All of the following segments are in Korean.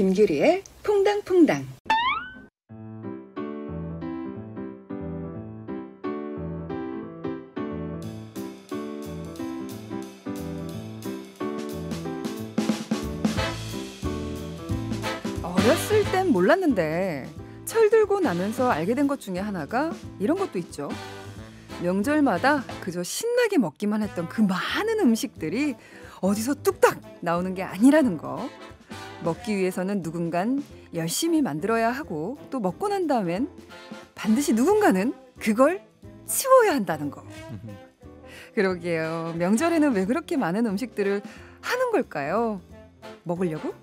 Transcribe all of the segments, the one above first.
김규리의 퐁당퐁당 어렸을 땐 몰랐는데 철들고 나면서 알게 된 것 중에 하나가 이런 것도 있죠. 명절마다 그저 신나게 먹기만 했던 그 많은 음식들이 어디서 뚝딱 나오는 게 아니라는 거. 먹기 위해서는 누군간 열심히 만들어야 하고 또 먹고 난 다음엔 반드시 누군가는 그걸 치워야 한다는 거. 그러게요. 명절에는 왜 그렇게 많은 음식들을 하는 걸까요? 먹으려고?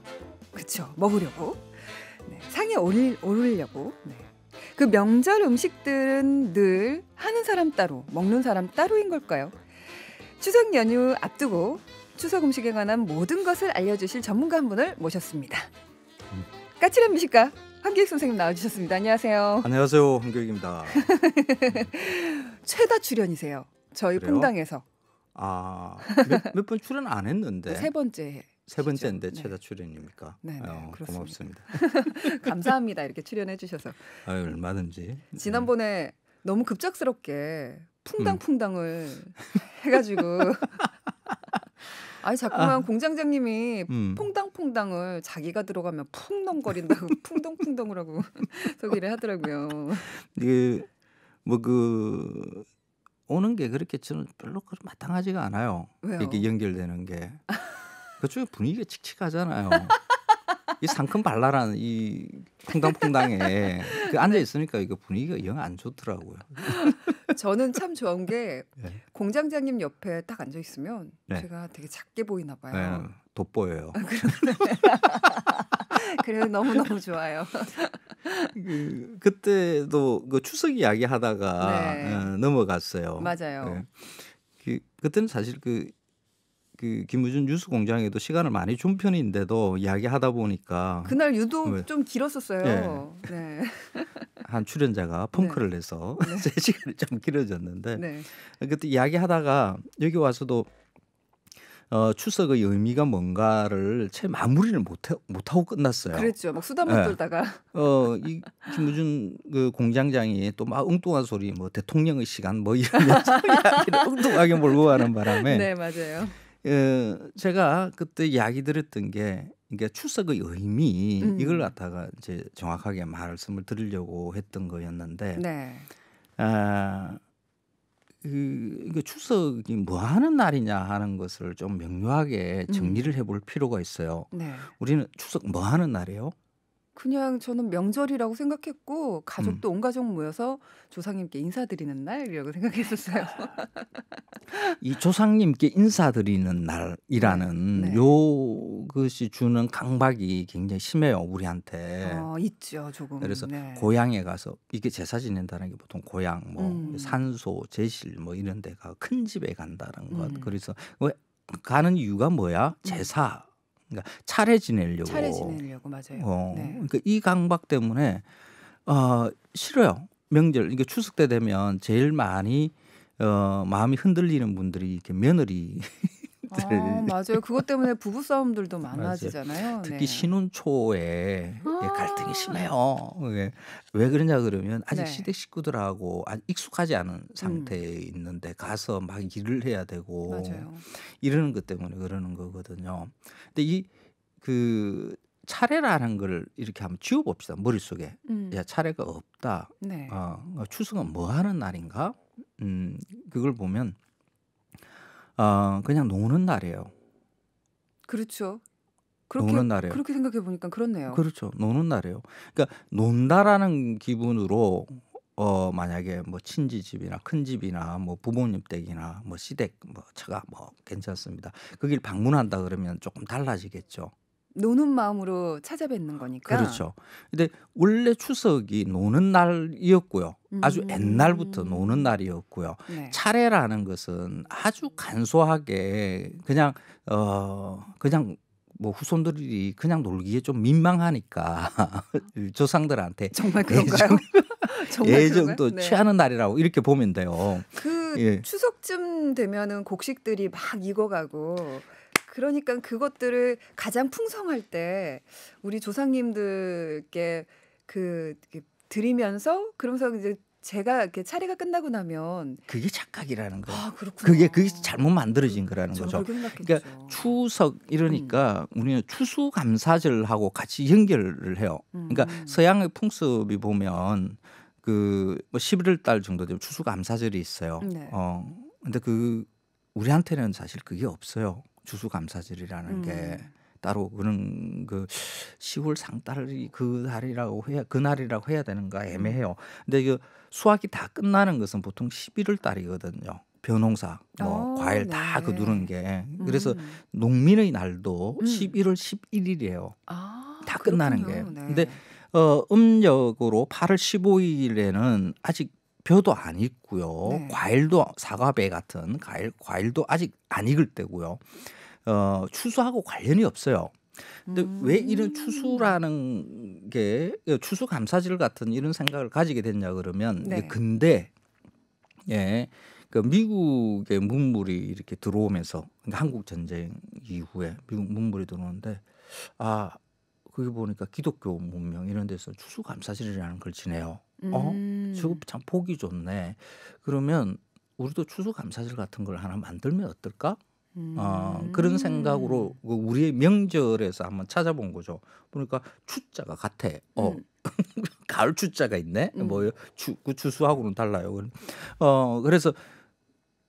그쵸. 먹으려고. 네, 상에 오를, 오르려고. 네. 그 명절 음식들은 늘 하는 사람 따로, 먹는 사람 따로인 걸까요? 추석 연휴 앞두고 추석 음식에 관한 모든 것을 알려주실 전문가 한 분을 모셨습니다. 까칠한 미식가 한기익 선생님 나와주셨습니다. 안녕하세요. 안녕하세요, 한기익입니다. 최다 출연이세요. 저희 그래요? 퐁당에서. 아, 몇번 몇 출연 안 했는데. 세 번째. 세 번째인데 네. 최다 출연입니까? 네, 네 어, 고맙습니다. 감사합니다. 이렇게 출연해 주셔서. 아 얼마든지. 지난번에 너무 급작스럽게 풍당풍당을 음. 해가지고 아니 자꾸만 아. 공장장님이 음. 퐁당퐁당을 자기가 들어가면 풍덩거린다고 풍덩풍덩이라고 소개를 하더라고요. 그뭐그 뭐 그, 오는 게 그렇게 저는 별로 마땅하지가 않아요. 왜요? 이렇게 연결되는 게 그쪽에 분위기가 칙칙하잖아요. 이 상큼 발랄한 이 퐁당퐁당에 그 앉아 있으니까 이거 분위기가 영 안 좋더라고요. 저는 참 좋은 게 네. 공장장님 옆에 딱 앉아 있으면 네. 제가 되게 작게 보이나 봐요. 네, 돋보여요. 아, 그래서 너무 너무 좋아요. 그, 그때도 그 추석 이야기 하다가 네. 어, 넘어갔어요. 맞아요. 네. 그, 그때는 사실 그그 김우준 뉴스 공장에도 시간을 많이 준 편인데도 이야기하다 보니까 그날 유독 왜? 좀 길었었어요. 예. 네. 네. 한 출연자가 펑크를 네. 내서 네. 제 시간이 좀 길어졌는데 네. 그때 이야기하다가 여기 와서도 어, 추석의 의미가 뭔가를 채 마무리를 못, 못 하고 끝났어요. 그랬죠. 막 수다 못 예. 떨다가. 어, 이 김우준 그 공장장이 또 막 엉뚱한 소리, 뭐 대통령의 시간 뭐 이런 이야기를 엉뚱하게 몰고 가는 바람에. 네, 맞아요. 예, 제가 그때 이야기 들었던 게 그러니까 추석의 의미 음. 이걸 갖다가 이제 정확하게 말씀을 드리려고 했던 거였는데 네. 아, 그, 그 추석이 뭐 하는 날이냐 하는 것을 좀 명료하게 음. 정리를 해볼 필요가 있어요. 네. 우리는 추석 뭐 하는 날이에요? 그냥 저는 명절이라고 생각했고 가족도 음. 온 가족 모여서 조상님께 인사드리는 날이라고 생각했었어요. 이 조상님께 인사드리는 날이라는 네. 네. 요것이 주는 강박이 굉장히 심해요 우리한테. 어, 있죠 조금. 그래서 네. 고향에 가서 이게 제사 지낸다는 게 보통 고향, 뭐 음. 산소, 제실 뭐 이런 데가 큰 집에 간다는 것. 음. 그래서 가는 이유가 뭐야? 제사. 그러니까 차례 지내려고. 차례 지내려고 맞아요. 어, 네. 그러니까 이 강박 때문에 어, 싫어요. 명절 이게 그러니까 추석 때 되면 제일 많이 어, 마음이 흔들리는 분들이 이렇게 며느리 아, 네. 맞아요. 그것 때문에 부부 싸움들도 많아지잖아요. 특히 네. 신혼 초에 아~ 예, 갈등이 심해요. 왜, 예. 왜 그러냐 그러면 아직 네. 시댁 식구들하고 아직 익숙하지 않은 음. 상태에 음. 있는데 가서 막 일을 해야 되고 맞아요. 이러는 것 때문에 그러는 거거든요. 근데 이 그 차례라는 걸 이렇게 한번 지워봅시다 머릿속에 음. 야 차례가 없다 네. 어, 추석은 뭐 하는 날인가 음 그걸 보면 어, 그냥 노는 날이에요. 그렇죠. 그렇게, 노는 날이에요. 그렇게 생각해 보니까 그렇네요. 그렇죠. 노는 날이에요. 그러니까 논다라는 기분으로 어 만약에 뭐 친지집이나 큰 집이나 뭐 부모님 댁이나 뭐 시댁 뭐 처가 뭐 괜찮습니다. 거길 그 방문한다 그러면 조금 달라지겠죠. 노는 마음으로 찾아뵙는 거니까. 그렇죠. 근데 원래 추석이 노는 날이었고요. 음. 아주 음. 옛날부터 노는 날이었고요. 네. 차례라는 것은 아주 간소하게 그냥 어 그냥 뭐 후손들이 그냥 놀기에 좀 민망하니까 조상들한테 정말 그런가요? 예정도 네. 취하는 날이라고 이렇게 보면 돼요. 그 예. 추석쯤 되면은 곡식들이 막 익어가고 그러니까 그것들을 가장 풍성할 때 우리 조상님들께 그 드리면서 그러면서 이제 제가 이렇게 차례가 끝나고 나면 그게 착각이라는 거예요. 아, 그게 그게 잘못 만들어진 거라는 거죠. 그러니까 추석 이러니까 음. 우리는 추수 감사절하고 같이 연결을 해요. 그러니까 음. 서양의 풍습이 보면 그뭐 11월 달 정도 되면 추수 감사절이 있어요. 네. 어. 근데 그 우리한테는 사실 그게 없어요. 주수감사절이라는 음. 게 따로 그런 그 10월 상달이 그 달이라고 해야 그 날이라고 해야 되는가 애매해요. 근데 그 수확이 다 끝나는 것은 보통 11월 달이거든요. 변농사뭐 오, 어, 과일 그 네. 다그 누른 게 그래서 음. 농민의 날도 음. 11월 11일이에요. 아, 다 끝나는 그렇군요. 게. 네. 근데 어 음력으로 8월 15일에는 아직 대표도 안 익고요. 네. 과일도 사과배 같은 과일, 과일도 아직 안 익을 때고요. 어, 추수하고 관련이 없어요. 근데 음. 왜 이런 추수라는 게 예, 추수 감사질 같은 이런 생각을 가지게 됐냐 그러면 네. 근데 예. 그 미국의 문물이 이렇게 들어오면서 그러니까 한국 전쟁 이후에 미국 문물이 들어오는데 아 거기 보니까 기독교 문명 이런 데서 추수감사절이라는 걸 지내요. 어? 음. 어 수급참 보기 좋네. 그러면 우리도 추수감사절 같은 걸 하나 만들면 어떨까? 어, 음. 그런 생각으로 그 우리의 명절에서 한번 찾아본 거죠. 보니까 추자가 같아. 어, 음. 가을 추자가 있네. 음. 뭐요? 추, 그 추수하고는 달라요. 어, 그래서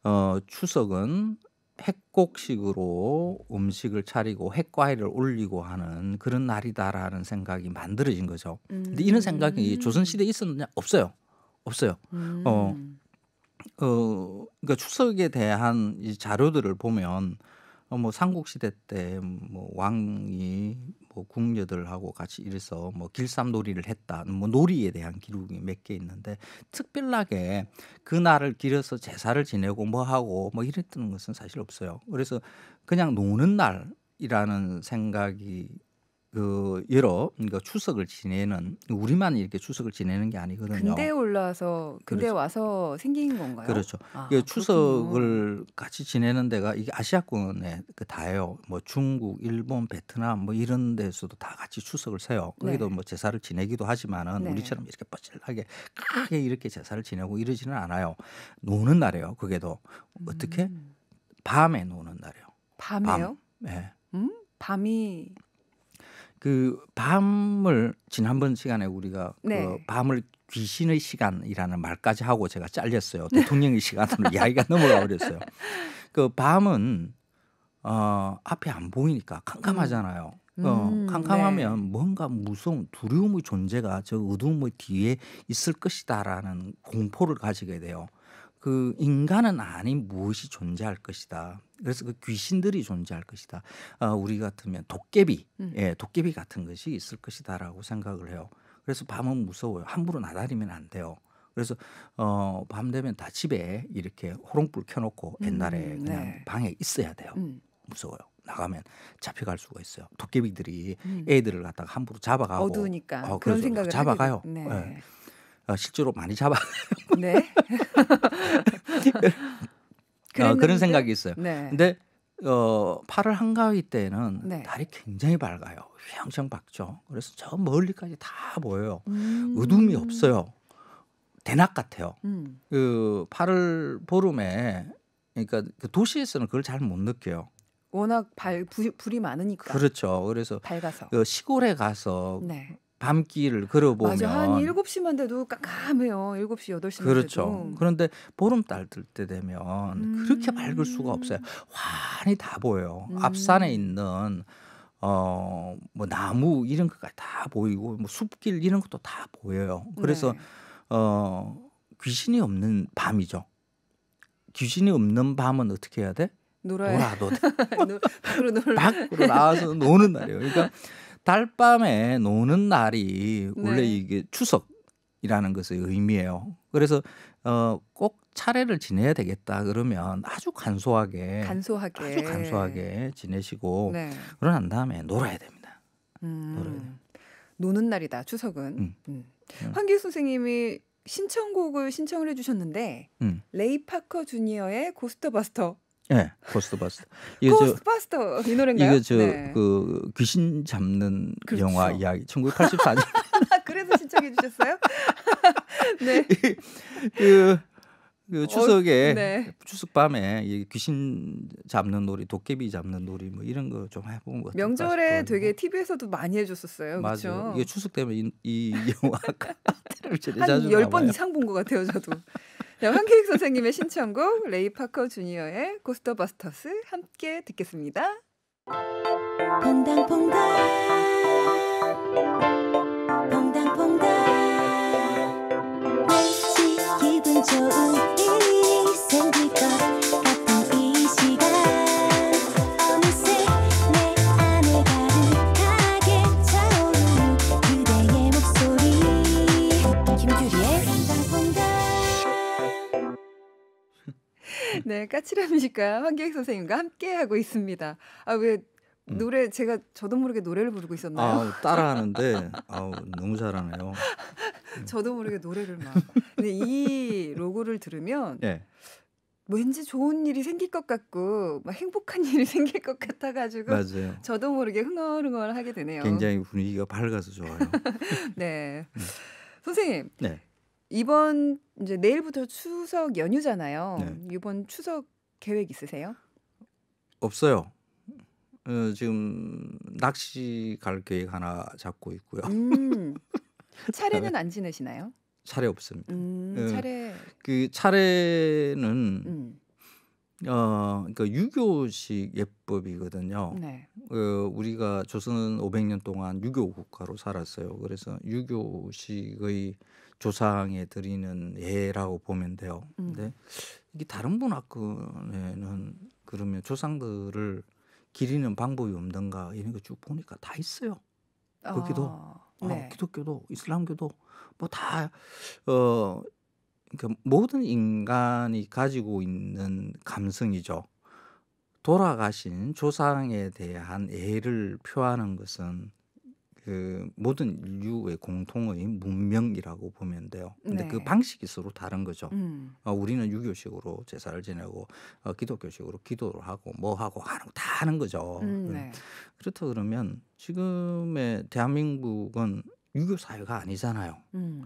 어, 추석은 핵곡식으로 음식을 차리고 핵과일을 올리고 하는 그런 날이다라는 생각이 만들어진 거죠. 음. 근데 이런 생각이 음. 조선 시대에 있었느냐? 없어요. 없어요. 음. 어, 어, 그러니까 추석에 대한 이 자료들을 보면 어, 뭐 삼국 시대 때 뭐 왕이 또 궁녀들하고 같이 일해서 뭐 길쌈놀이를 했다. 뭐 놀이에 대한 기록이 몇 개 있는데 특별하게 그날을 길어서 제사를 지내고 뭐 하고 뭐 이랬던 것은 사실 없어요. 그래서 그냥 노는 날이라는 생각이 그 여러 그러니까 추석을 지내는 우리만 이렇게 추석을 지내는 게 아니거든요. 근대 올라서 근대 그렇죠. 와서 생긴 건가요? 그렇죠. 아, 이게 추석을 그렇군요. 같이 지내는 데가 이게 아시아권에 그 다예요. 뭐 중국, 일본, 베트남 뭐 이런 데서도 다 같이 추석을 세요. 네. 거기도 네. 뭐 제사를 지내기도 하지만은 네. 우리처럼 이렇게 뻗질하게 크게 이렇게 제사를 지내고 이러지는 않아요. 노는 날이에요. 그게도 어떻게 음. 밤에 노는 날이에요. 밤에요? 밤. 네. 음? 밤이 그 밤을 지난번 시간에 우리가 그 네. 그 밤을 귀신의 시간이라는 말까지 하고 제가 잘렸어요. 대통령의 시간으로 이야기가 넘어가 버렸어요. 그 밤은 어, 앞에 안 보이니까 캄캄하잖아요. 음. 어, 음, 네. 캄캄하면 네. 뭔가 무서운 두려움의 존재가 저 어두움의 뒤에 있을 것이다라는 공포를 가지게 돼요. 그 인간은 아닌 무엇이 존재할 것이다. 그래서 그 귀신들이 존재할 것이다. 어, 우리 같으면 도깨비, 음. 예, 도깨비 같은 것이 있을 것이다라고 생각을 해요. 그래서 밤은 무서워요. 함부로 나다니면 안 돼요. 그래서 어, 밤 되면 다 집에 이렇게 호롱불 켜놓고 음, 옛날에 음, 그냥 네. 방에 있어야 돼요. 음. 무서워요. 나가면 잡혀갈 수가 있어요. 도깨비들이 음. 애들을 갖다가 함부로 잡아가고 어두우니까 어, 그런 생각을 잡아가요. 예. 네. 네. 어, 실제로 많이 잡아. 네. 어, 그런 생각이 있어요. 네. 근데 어, 8월 한가위 때는 네. 달이 굉장히 밝아요. 휘황청 밝죠. 그래서 저 멀리까지 다 보여요. 음. 어둠이 없어요. 대낮 같아요. 음. 그 8월 보름에 그러니까 그 도시에서는 그걸 잘 못 느껴요. 워낙 발, 불, 이 많으니까. 그렇죠. 그래서 밝아서. 그 시골에 가서 네. 밤길을 걸어보면 맞아. 한 7시만 돼도 깜깜해요. 7시, 8시 그렇죠. 돼도. 그런데 보름달 뜰 때 되면 음. 그렇게 밝을 음. 수가 없어요. 환히 다 보여요. 음. 앞산에 있는 어, 뭐 나무 이런 것까지 다 보이고 뭐 숲길 이런 것도 다 보여요. 그래서 네. 어, 귀신이 없는 밤이죠. 귀신이 없는 밤은 어떻게 해야 돼? 놀아야. 놀아도 돼. 밖으로 나와서 노는 날이에요. 그러니까 달밤에 노는 날이 원래 네. 이게 추석이라는 것을의미해요 그래서 어, 꼭 차례를 지내야 되겠다 그러면 아주 간소하게, 간소하게. 아주 간소하게 지내시고 네. 그러난 다음에 놀아야 됩니다. 음, 놀아야 됩니다. 노는 날이다 추석은. 음. 음. 음. 황기우 선생님이 신청곡을 신청을 해주셨는데 음. 레이 파커 주니어의 고스터바스터 예, 네, 고스트바스터. 고스트바스터 이 노래인가요? 이거 저그 네. 그 귀신 잡는 그렇죠. 영화 이야기 1984년. 그래서 신청해 주셨어요? 네. 그, 그 어, 추석에 어, 네. 추석 밤에 이 귀신 잡는 놀이, 도깨비 잡는 놀이 뭐 이런 거 좀 해본 것같 명절에 되게 TV에서도 많이 해줬었어요. 맞아요. 이게 추석 때문 이, 이 영화가 텔레비번 이상 본것 같아요, 저도. 자, 네, 황기익 선생님의 신청곡 레이 파커 주니어의 고스터버스터스 함께 듣겠습니다. 퐁당퐁당 퐁당퐁당 날씨 기분 좋은 일 네, 까칠한 뮤지컬 황기익 선생님과 함께하고 있습니다. 아, 왜 음. 노래 제가 저도 모르게 노래를 부르고 있었나요? 아, 따라하는데 아우, 너무 잘하네요. 저도 모르게 노래를 막. 근데 이 로고를 들으면 네. 왠지 좋은 일이 생길 것 같고 막 행복한 일이 생길 것 같아가지고 맞아요. 저도 모르게 흥얼흥얼하게 되네요. 굉장히 분위기가 밝아서 좋아요. 네, 음. 선생님. 네. 이번 이제 내일부터 추석 연휴잖아요. 네. 이번 추석 계획 있으세요? 없어요. 어, 지금 낚시 갈 계획 하나 잡고 있고요. 음, 차례는 안 지내시나요? 차례 없습니다. 음, 어, 차례 그 차례는 음. 어, 그러니까 유교식 예법이거든요. 네. 어, 우리가 조선은 500년 동안 유교 국가로 살았어요. 그래서 유교식의 조상에 드리는 예라고 보면 돼요. 음. 근데 이게 다른 문화권에는 그러면 조상들을 기리는 방법이 없던가 이런 거 쭉 보니까 다 있어요. 거기도 아, 어, 네. 어, 기독교도 이슬람교도 뭐 다어 그러니까 모든 인간이 가지고 있는 감성이죠. 돌아가신 조상에 대한 예를 표하는 것은 그 모든 인류의 공통의 문명이라고 보면 돼요. 근데 그 네. 그 방식이 서로 다른 거죠. 음. 어, 우리는 유교식으로 제사를 지내고 어, 기독교식으로 기도를 하고 뭐 하고 하는 거다 하는 거죠. 음, 음, 네. 그렇다 그러면 지금의 대한민국은 유교 사회가 아니잖아요. 음.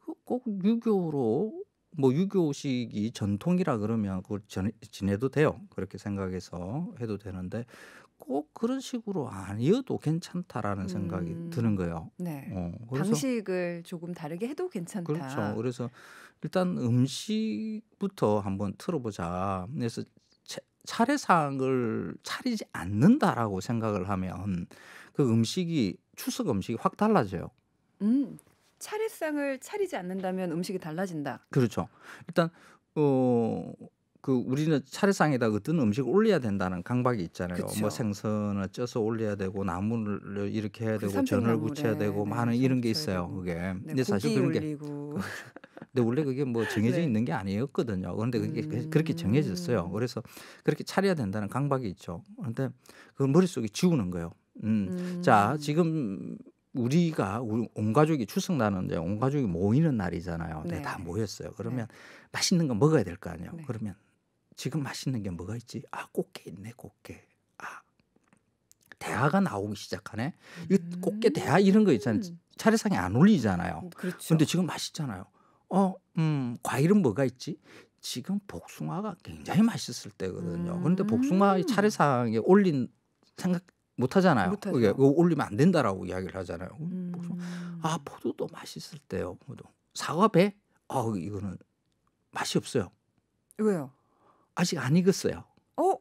그 꼭 유교로 뭐 유교식이 전통이라 그러면 그걸 전, 지내도 돼요. 그렇게 생각해서 해도 되는데 꼭 그런 식으로 아니어도 괜찮다라는 생각이 음. 드는 거예요. 네. 어, 그래서, 방식을 조금 다르게 해도 괜찮다. 그렇죠. 그래서 일단 음식부터 한번 틀어보자. 그래서 차례상을 차리지 않는다라고 생각을 하면 그 음식이 추석 음식이 확 달라져요. 음, 차례상을 차리지 않는다면 음식이 달라진다. 그렇죠. 일단 어그 우리는 차례상에다 어떤 음식을 올려야 된다는 강박이 있잖아요. 뭐 그쵸. 뭐 생선을 쪄서 올려야 되고 나물을 이렇게 해야 되고 전을 부쳐야 되고 네, 많은 뭐 이런 게 있어요. 그게. 네, 근데 사실 그런 올리고. 게 근데 원래 그게 뭐 정해져 네. 있는 게 아니었거든요. 그런데 그게 음. 그렇게 정해졌어요. 그래서 그렇게 차려야 된다는 강박이 있죠. 그런데 그걸 머릿속에 지우는 거예요. 음. 음. 자, 지금 우리가 우리 온 가족이 추석 나는데 온 가족이 모이는 날이잖아요. 네. 다 모였어요. 그러면 네. 맛있는 거 먹어야 될 거 아니에요. 네. 그러면 지금 맛있는 게 뭐가 있지? 아 꽃게 있네 꽃게. 아 대하가 나오기 시작하네. 음. 이 꽃게 음. 대하 이런 거 있잖아요. 차례상에 안 올리잖아요. 음, 그렇죠. 지금 맛있잖아요. 어, 음, 과일은 뭐가 있지? 지금 복숭아가 굉장히 맛있을 때거든요. 그런데 음. 복숭아 차례상에 올린 생각 못 하잖아요. 못게 그 올리면 안 된다라고 이야기를 하잖아요. 음. 복숭아. 아, 포도도 맛있을 때요. 포도. 사과 배? 아, 이거는 맛이 없어요. 왜요? 아직 안 익었어요. 어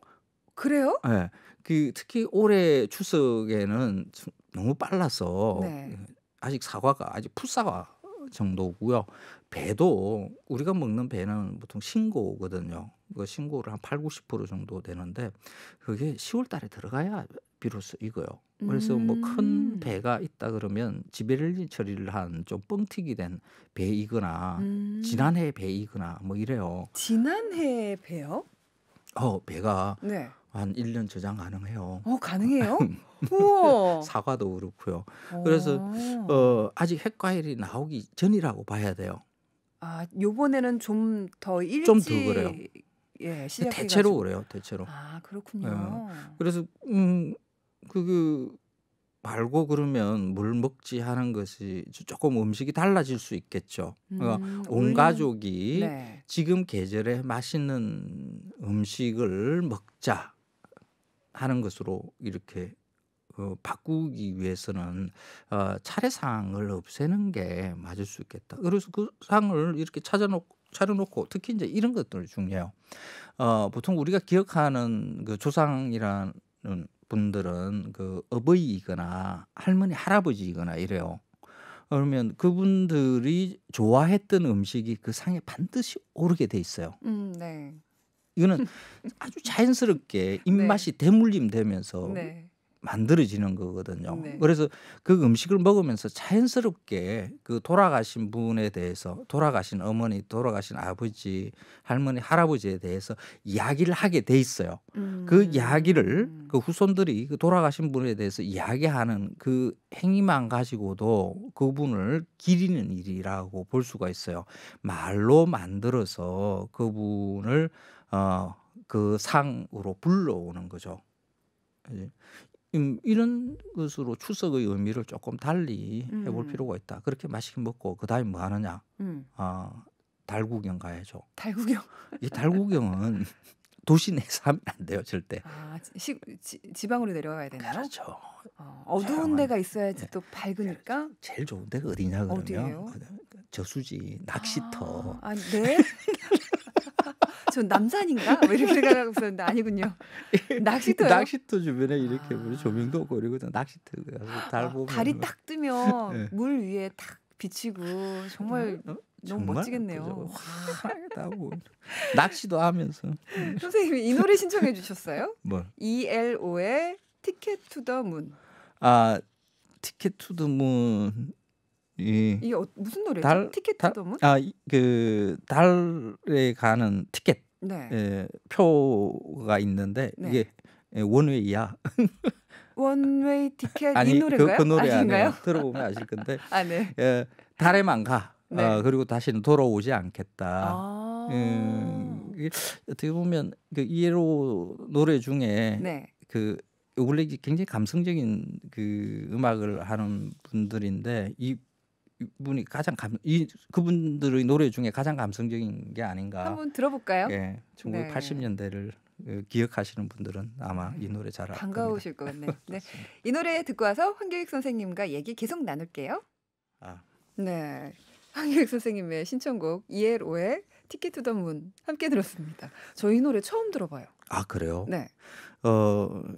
그래요? 네. 그 특히 올해 추석에는 너무 빨라서 네. 아직 사과가 아직 풋사과 정도고요. 배도 우리가 먹는 배는 보통 신고거든요. 그 신고를 한 8, 90% 정도 되는데 그게 10월 달에 들어가야 비로소 이거요. 그래서 뭐 음. 뭐큰 배가 있다 그러면 지배를 처리를 한 좀 뻥튀기 된 배이거나 음. 지난해 배이거나 뭐 이래요. 지난해 배요? 어 배가 네. 한 1년 저장 가능해요. 어 가능해요? 사과도 그렇고요. 그래서 어 아직 핵과일이 나오기 전이라고 봐야 돼요. 아 요번에는 좀 더 일찍 좀더 그래요. 예, 대체로 그래요. 대체로. 아 그렇군요. 예. 그래서 음 그그 그 말고 그러면 물 먹지 하는 것이 조금 음식이 달라질 수 있겠죠. 그러니까 음, 온 가족이 네. 지금 계절에 맛있는 음식을 먹자 하는 것으로 이렇게 어, 바꾸기 위해서는 어, 차례상을 없애는 게 맞을 수 있겠다. 그래서 그 상을 이렇게 찾아놓고 차려놓고 특히 이제 이런 것들 중요해요. 어, 보통 우리가 기억하는 그 조상이라는 분들은 그 어버이이거나 할머니 할아버지이거나 이래요. 그러면 그분들이 좋아했던 음식이 그 상에 반드시 오르게 돼 있어요. 음, 네. 이거는 아주 자연스럽게 네. 입맛이 네. 대물림 되면서 네. 만들어지는 거거든요. 네. 그래서 그 음식을 먹으면서 자연스럽게 그 돌아가신 분에 대해서 돌아가신 어머니, 돌아가신 아버지, 할머니, 할아버지에 대해서 이야기를 하게 돼 있어요. 그 음. 그 이야기를 그 후손들이 그 돌아가신 분에 대해서 이야기하는 그 행위만 가지고도 그분을 기리는 일이라고 볼 수가 있어요. 말로 만들어서 그분을 어, 그 상으로 불러오는 거죠. 음, 이런 것으로 추석의 의미를 조금 달리 음. 해볼 음. 필요가 있다. 그렇게 맛있게 먹고 그 다음에 뭐 하느냐? 음. 아 달구경 가야죠. 달구경. 이 달구경은 도시 내서 에 하면 안 돼요, 절대. 아, 시, 지, 방으로 내려가야 되나요? 그렇죠. 어, 두운 데가 있어야지 네. 또 밝으니까. 제일 좋은 데가 어디냐 그러면 어디예요? 그 저수지, 낚시터. 아, 아 네. 전 남산인가? 뭐 이렇게 생각하고 있었는데 아니군요. 낚시터요. 낚시터 주변에 이렇게 아. 조명도 없고 그리고 낚시터 달 그 아, 보면 달이 딱 뜨면 네. 물 위에 탁 비치고 정말 어? 너무 정말? 멋지겠네요. 화나고 뭐 낚시도 하면서. 선생님 이 노래 신청해 주셨어요? 뭘? ELO의 티켓 투 더 문. 아 티켓 투 더 문. 이 이게 어, 무슨 노래죠? 달, 티켓 도문? 아그 달에 가는 티켓 네. 에, 예, 표가 있는데 네. 이게 예, 원웨이야. 원웨이 티켓 아니, 이 노래인가요? 그, 그 노래 아닌가요? 들어보면 아실 건데. 아 네. 에, 예, 달에만 가. 네. 어, 그리고 다시는 돌아오지 않겠다. 아~ 음, 어떻게 보면 그 이해로 노래 중에 네. 그 원래 굉장히 감성적인 그 음악을 하는 분들인데 이 분이 가장 감, 이 그분들의 노래 중에 가장 감성적인 게 아닌가. 한 번 들어볼까요? 예, 1980년대를 어, 기억하시는 분들은 아마 이 노래 잘 아실 반가우실 것 같네요. 네, 이 노래 듣고 와서 황교익 선생님과 얘기 계속 나눌게요. 아, 네, 황교익 선생님의 신청곡 이엘오의 티켓 투더 문 함께 들었습니다. 저희 노래 처음 들어봐요. 아 그래요? 네. 어, 그냥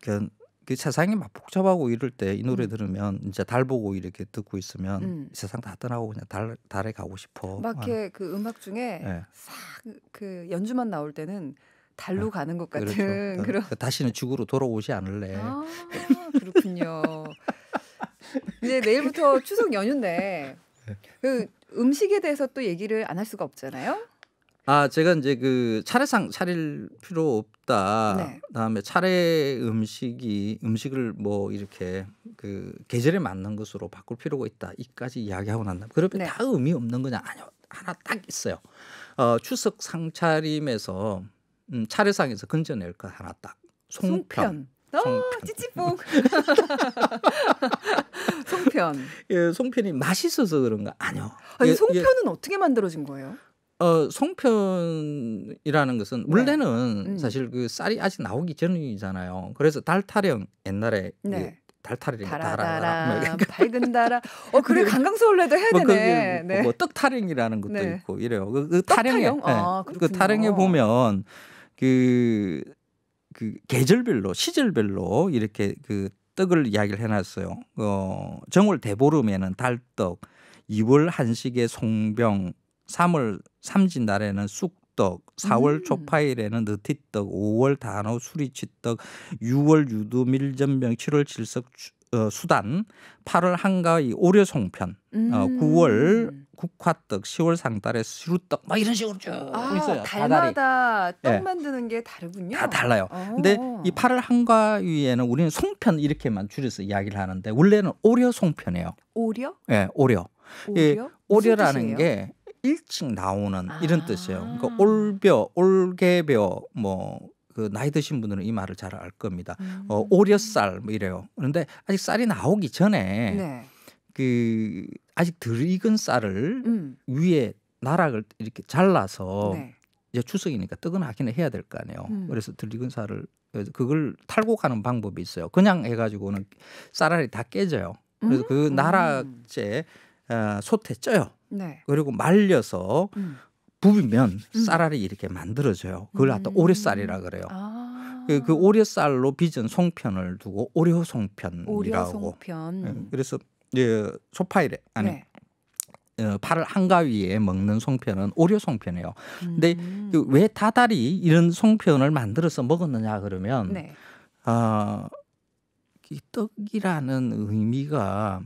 그러니까 그 세상이 막 복잡하고 이럴 때 이 노래 음. 들으면 이제 달 보고 이렇게 듣고 있으면 음. 세상 다 떠나고 그냥 달 달에 가고 싶어. 막그 어. 음악 중에 네. 예. 싹그 연주만 나올 때는 달로 아, 가는 것 그렇죠. 같은 그렇죠. 그 다시는 죽으로 돌아오지 않을래. 아, 그렇군요. 이제 내일부터 추석 연휴인데 예. 그 음식에 대해서 또 얘기를 안 할 수가 없잖아요. 아 제가 이제 그 차례상 차릴 필요 없다. 네. 다음에 차례 음식이 음식을 뭐 이렇게 그 계절에 맞는 것으로 바꿀 필요가 있다. 이까지 이야기하고 난다. 그러면 네. 다 의미 없는 거냐? 아니요 하나 딱 있어요. 어, 추석 상차림에서 음, 차례상에서 건져낼 것 하나 딱 송편. 송편. 아, 찌찌뽕. 송편. 예, 송편이 맛있어서 그런가? 아니요. 아니, 예, 예. 송편은 예. 어떻게 만들어진 거예요? 어, 송편이라는 것은 네. 원래는 네. 음. 사실 그 쌀이 아직 나오기 전이잖아요. 그래서 달 타령 옛날에 네. 그 달타령 달아라아 밝은 달아. 어 그래 강강서 울래도 해야 뭐 그 되네. 그 뭐 네. 뭐떡 타령이라는 것도 네. 있고 이래요. 그, 그 타령에 타령? 예. 아, 그 타령에 보면 그, 그 계절별로 시절별로 이렇게 그 떡을 이야기를 해놨어요. 어, 정월 대보름에는 달떡, 2월 한식의 송병, 3월 삼진 날에는 쑥떡, 4월 음. 초파일에는 느티떡, 5월 단호 수리치떡, 6월 유두 밀전병, 7월 질석 어, 수단, 8월 한가위 오려송편, 어, 음. 어, 9월 국화떡, 10월 상달에 시루떡 막 뭐 이런 식으로 쭉 아, 있어요. 달마다 다다리. 떡 예. 만드는 게 다르군요. 다 달라요. 오. 어. 근데 이 8월 한가위에는 우리는 송편 이렇게만 줄여서 이야기를 하는데 원래는 오려 송편이에요. 오려? 예, 오려. 오려? 예, 오려라는 게 일찍 나오는 아. 이런 뜻이에요. 그러니까 아. 올벼, 올개벼 뭐. 그 나이 드신 분들은 이 말을 잘 알 겁니다. 어, 음. 어, 오려쌀 뭐 이래요. 그런데 아직 쌀이 나오기 전에 네. 그 아직 덜 익은 쌀을 음. 위에 나락을 이렇게 잘라서 네. 이제 추석이니까 뜨끈하기는 해야 될 거 아니에요. 음. 그래서 덜 익은 쌀을 그걸 탈곡하는 방법이 있어요. 그냥 해가지고는 쌀알이 다 깨져요. 그래서 그 음? 그 나락제 어, 솥에 쪄요. 네. 그리고 말려서 음. 부비면 음. 쌀알이 이렇게 만들어져요. 그걸 갖다 음. 오레쌀이라 그래요. 아. 그, 그, 오레쌀로 빚은 송편을 두고 오레 송편이라고. 오레 송편. 예, 그래서 예, 소파이래 아니 네. 어, 팔을 한가위에 먹는 송편은 오려 송편이에요. 근데 음. 그 왜 다달이 이런 송편을 만들어서 먹었느냐 그러면 네. 어, 이 떡이라는 의미가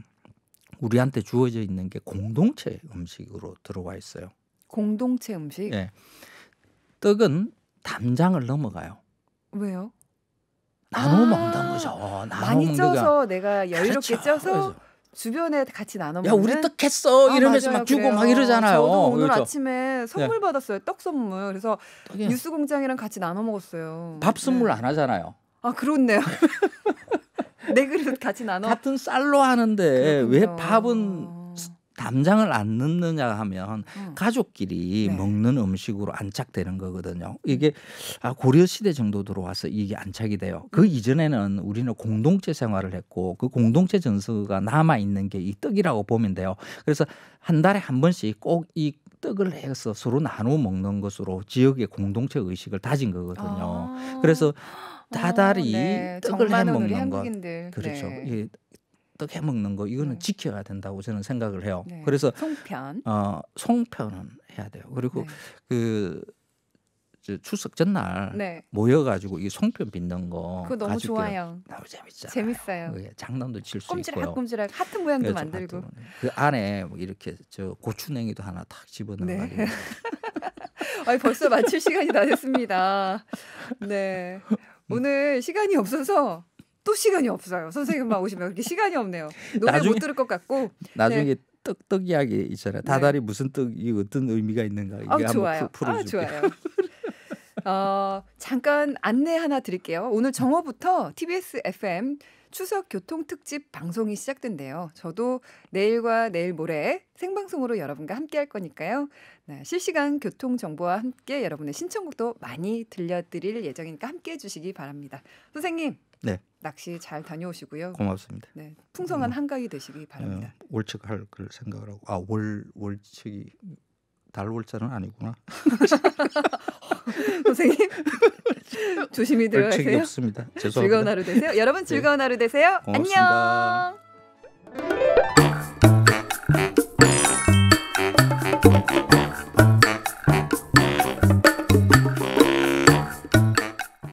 우리한테 주어져 있는 게 공동체 음식으로 들어와 있어요. 공동체 음식? 예. 떡은 담장을 넘어가요. 왜요? 나눠 아~ 먹는 거죠. 어, 나눠 많이 쪄서 내가 여유롭게 그렇죠. 쪄서 그래서. 주변에 같이 나눠 먹는. 야 우리 떡 했어 아, 이러면서 맞아요. 막 주고 그래요. 막 이러잖아요. 저도 오늘 그렇죠. 아침에 선물 네. 받았어요. 떡 선물. 그래서 떡이야. 뉴스공장이랑 같이 나눠 먹었어요. 밥 선물 네. 안 하잖아요. 아 그렇네요. 네 그릇 같이 나눠. 같은 쌀로 하는데 그렇군요. 왜 밥은 담장을 안 넣느냐 하면 음. 가족끼리 네. 먹는 음식으로 안착되는 거거든요. 이게 아, 고려 시대 정도 들어와서 이게 안착이 돼요. 그 음. 이전에는 우리는 공동체 생활을 했고 그 공동체 전수가 남아 있는 게 이 떡이라고 보면 돼요. 그래서 한 달에 한 번씩 꼭 이 떡을 해서 서로 나눠 먹는 것으로 지역의 공동체 의식을 다진 거거든요. 아. 그래서 다달이 네. 떡을 해 먹는 것 그렇죠. 네. 이떡해 먹는 거 이거는 네. 지켜야 된다고 저는 생각을 해요. 네. 그래서 송편 어 송편은 해야 돼요. 그리고 네. 그 추석 전날 네. 모여가지고 이 송편 빚는 거 그거 너무 좋아요. 너무 재밌죠. 재밌어요. 어, 예, 장난도 칠 수 있고요. 꼼지락꼼지락 하트 모양도 그렇죠, 만들고 그 안에 뭐 이렇게 저 고추냉이도 하나 탁 집어넣어가지고. 네. 아 벌써 마칠 시간이 다 됐습니다. 네. 음. 오늘 시간이 없어서 또 시간이 없어요. 선생님만 오시면 그렇게 시간이 없네요. 노래 나중에, 못 들을 것 같고. 나중에 네. 떡떡 이야기 있잖아요. 다달이 네. 무슨 떡이 어떤 의미가 있는가 이게 아, 한번 좋아요. 풀어줄게요. 아, 좋아요. 어, 잠깐 안내 하나 드릴게요. 오늘 정오부터 TBS FM 추석 교통 특집 방송이 시작된대요. 저도 내일과 내일 모레 생방송으로 여러분과 함께 할 거니까요. 네, 실시간 교통 정보와 함께 여러분의 신청곡도 많이 들려드릴 예정이니까 함께 해주시기 바랍니다. 선생님. 네. 낚시 잘 다녀오시고요. 고맙습니다. 네, 풍성한 음. 한가위 되시기 바랍니다. 음, 월측할 그 생각을 하고 아월 월측이 달골자는 아니구나. 선생님 조심히 들어가세요. 없습니다. 죄송합니다. 즐거운 하루 되세요. 여러분 네. 즐거운 네. 하루 되세요. 고맙습니다. 안녕.